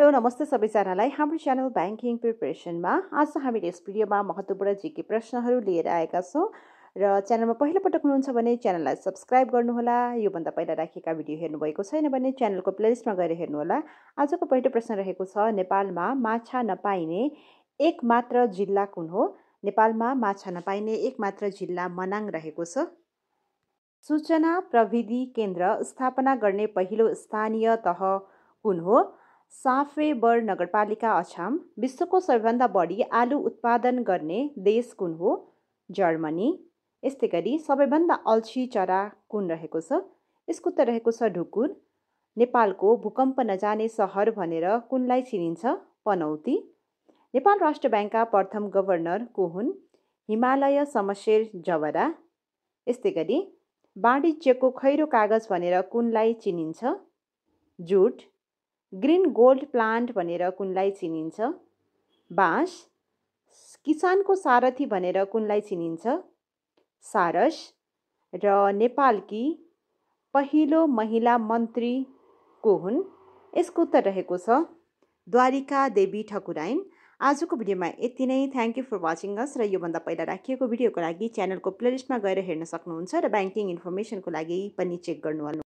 hello नमस्ते सबैजनालाई हाम्रो च्यानल ब्याङ्किङ प्रिपरेसनमा आज हामीले यस भिडियोमा महत्त्वपूर्ण जिके प्रश्नहरू लिएर आएका छौँ र च्यानलमा पहिलोपटक हुनुहुन्छ भने च्यानललाई सब्सक्राइब गर्नुहोला योभन्दा पहिला राखिएका भिडियो हेर्नुभएको छैन भने च्यानलको प्लेलिस्टमा गएर हेर्नुहोला आजको पहिलो प्रश्न रहेको छ नेपालमा माछा नपाइने एक मात्र जिल्ला कुन हो नेपालमा माछा नपाइने एक मात्र जिल्ला मनाङ रहेको छ सूचना प्रविधि केन्द्र स्थापना गर्ने पहिलो स्थानीय तह कुन हो साफेबर नगरपालिका अछाम विश्वको सबैभन्दा बढी आलु उत्पादन गर्ने देश कुन हो जर्मनी यस्तै गरी सबैभन्दा अल्छी चरा कुन रहेको छ यसको त रहेको छ ढुकुर नेपालको भूकम्प नजाने सहर भनेर कुनलाई चिनिन्छ पनौती नेपाल राष्ट्र ब्याङ्कका प्रथम गभर्नर को हुन् हिमालय समशेर जवरा यस्तै गरी वाणिज्यको खैरो कागज भनेर कुनलाई चिनिन्छ जुट ग्रिन गोल्ड प्लान्ट भनेर कुनलाई चिनिन्छ बाँस किसानको सारथी भनेर कुनलाई चिनिन्छ सारस र नेपालकी पहिलो महिला मन्त्री को हुन् यसको उत्तर रहेको छ द्वारिका देवी ठकुराइन आजको भिडियोमा यति नै thank you for watching us र योभन्दा पहिला राखिएको भिडियोको लागि च्यानलको प्लेलिस्टमा गएर हेर्न सक्नुहुन्छ र ब्याङ्किङ इन्फर्मेसनको लागि पनि चेक गर्नुहोला